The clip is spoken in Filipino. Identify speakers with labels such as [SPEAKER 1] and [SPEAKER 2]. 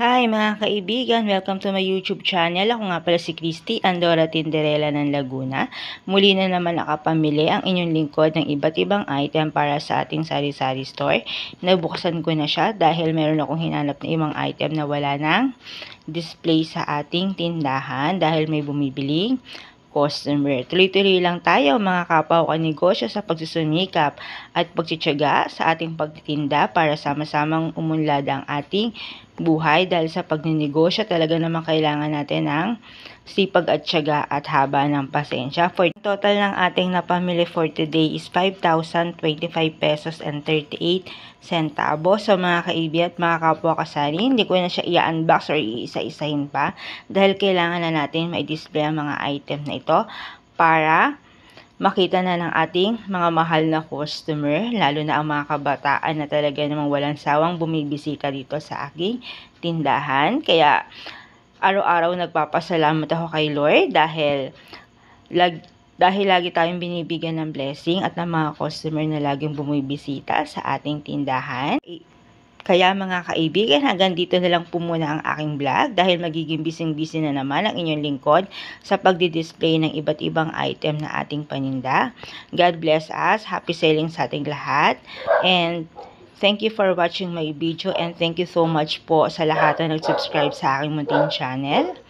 [SPEAKER 1] Hi mga kaibigan, welcome to my YouTube channel. Ako nga pala si Christy Andora Tinderella ng Laguna. Muli na naman nakapamili ang inyong lingkod ng iba't ibang item para sa ating sari-sari store. Nabukasan ko na siya dahil meron akong hinanap na ibang item na wala ng display sa ating tindahan dahil may bumibiling customer. Tuloy-tuloy lang tayo mga kapaw negosyo sa pagsusumikap at pagtsitsaga sa ating pagtitinda para sama-samang umunlad ang ating buhay dahil sa pagninegosyo talaga naman kailangan natin ng sipag at syaga at haba ng pasensya. For total ng ating napamili for today is 5,025 pesos and 38 centavo. So mga kaibigan at mga kapwa kasari, hindi ko na siya i-unbox or iisa-isahin pa dahil kailangan na natin ma-display ang mga item na ito para makita na ng ating mga mahal na customer, lalo na ang mga kabataan na talaga namang walang sawang bumibisita dito sa aking tindahan. Kaya araw-araw nagpapasalamat ako kay Lord dahil lag dahil lagi tayong binibigyan ng blessing at ng mga customer na laging bumibisita sa ating tindahan. Kaya mga kaibigan, hanggang dito na lang po muna ang aking vlog dahil magiging bising-busy na naman ang inyong lingkod sa pagdi-display ng iba't ibang item na ating paninda. God bless us. Happy selling sa ating lahat. And thank you for watching my video and thank you so much po sa lahat na nag-subscribe sa aking munting channel.